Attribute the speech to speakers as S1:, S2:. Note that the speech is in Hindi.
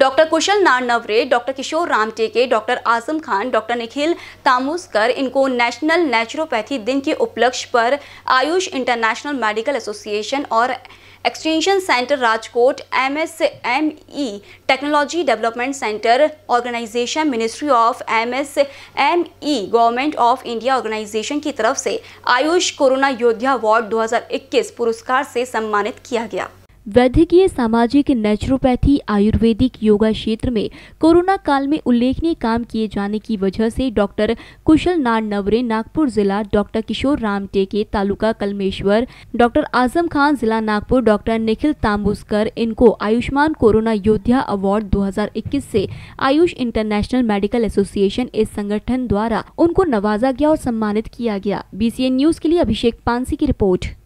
S1: doctor Kushal Naranaware doctor Kishore Ram Teke doctor Azam Khan doctor Nikhil Tamuskar इनको नेशनल नेचुरोपैथी दिन के उपलक्ष्य पर आयुष इंटरनेशनल मेडिकल एसोसिएशन और extension centre Rajkot M S M E technology development centre organisation ministry of M S M E government of India organisation की तरफ से आयुष कोरोना योद्धा अवार्ड 2021 पुरस्कार से सम्मानित किया गया वैद्यकीय सामाजिक नेचुरोपैथी आयुर्वेदिक योगा क्षेत्र में कोरोना काल में उल्लेखनीय काम किए जाने की वजह से डॉक्टर कुशल नार नवरे नागपुर जिला डॉक्टर किशोर राम टेके तालुका कलमेश्वर डॉक्टर आजम खान जिला नागपुर डॉक्टर निखिल तांबुस्कर इनको आयुष्मान कोरोना योद्धा अवार्ड 2021 से आयुष इंटरनेशनल मेडिकल एसोसिएशन इस संगठन द्वारा उनको नवाजा गया और सम्मानित किया गया बी न्यूज के लिए अभिषेक पानसी की रिपोर्ट